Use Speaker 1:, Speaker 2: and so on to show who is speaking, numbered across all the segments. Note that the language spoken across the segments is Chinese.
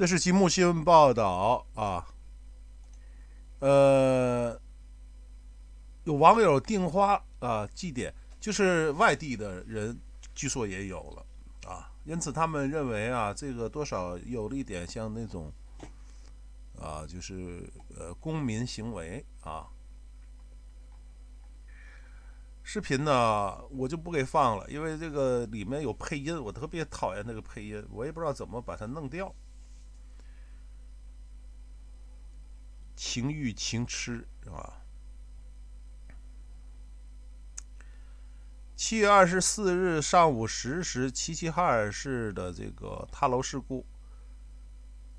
Speaker 1: 这是吉目新闻报道啊，呃，有网友订花啊祭奠，就是外地的人，据说也有了啊，因此他们认为啊，这个多少有了一点像那种啊，就是呃公民行为啊。视频呢，我就不给放了，因为这个里面有配音，我特别讨厌那个配音，我也不知道怎么把它弄掉。情欲情痴，是吧？七月二十四日上午十时，齐齐哈尔市的这个塔楼事故，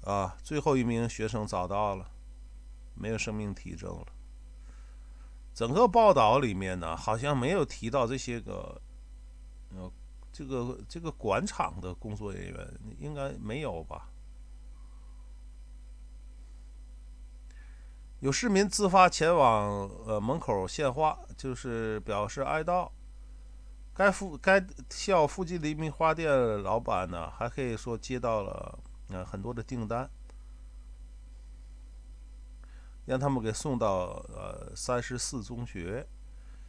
Speaker 1: 啊，最后一名学生找到了，没有生命体征了。整个报道里面呢，好像没有提到这些个，呃，这个这个馆场的工作人员，应该没有吧？有市民自发前往呃门口献花，就是表示哀悼。该附该校附近的一名花店老板呢，还可以说接到了呃很多的订单，让他们给送到呃三十四中学。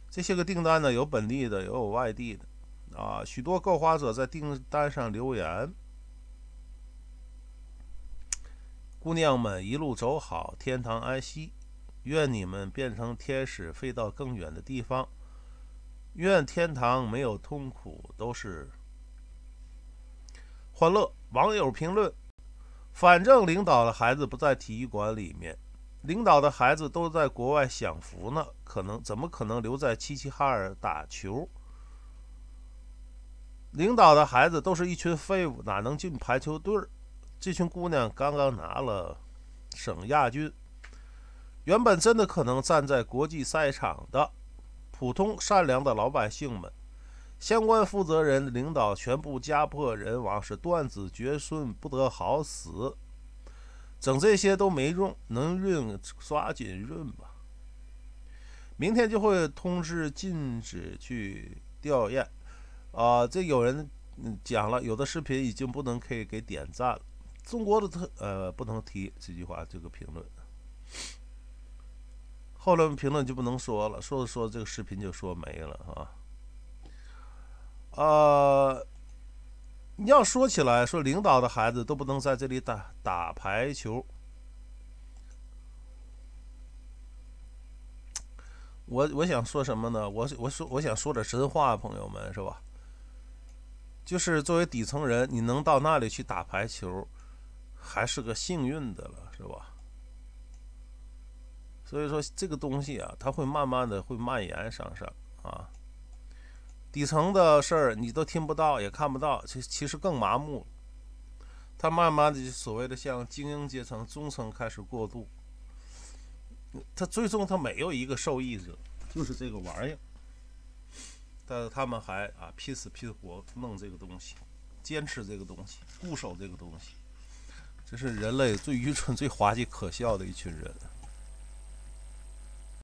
Speaker 1: 这些个订单呢，有本地的，也有外地的。啊，许多购花者在订单上留言。姑娘们一路走好，天堂安息。愿你们变成天使，飞到更远的地方。愿天堂没有痛苦，都是欢乐。网友评论：反正领导的孩子不在体育馆里面，领导的孩子都在国外享福呢。可能怎么可能留在齐齐哈尔打球？领导的孩子都是一群废物，哪能进排球队儿？这群姑娘刚刚拿了省亚军，原本真的可能站在国际赛场的普通善良的老百姓们，相关负责人领导全部家破人亡，是断子绝孙不得好死，整这些都没用，能润抓紧润吧。明天就会通知禁止去吊唁。啊，这有人讲了，有的视频已经不能可以给点赞了。中国的特呃不能提这句话，这个评论。后来评论就不能说了，说着说着这个视频就说没了啊。呃，你要说起来，说领导的孩子都不能在这里打打排球。我我想说什么呢？我我说我想说点真话，朋友们是吧？就是作为底层人，你能到那里去打排球？还是个幸运的了，是吧？所以说这个东西啊，它会慢慢的会蔓延上升啊。底层的事儿你都听不到也看不到，其其实更麻木。它慢慢的所谓的像精英阶层、中层开始过渡，它最终它没有一个受益者，就是这个玩意儿。但是他们还啊拼死拼活弄这个东西，坚持这个东西，固守这个东西。这是人类最愚蠢、最滑稽、可笑的一群人。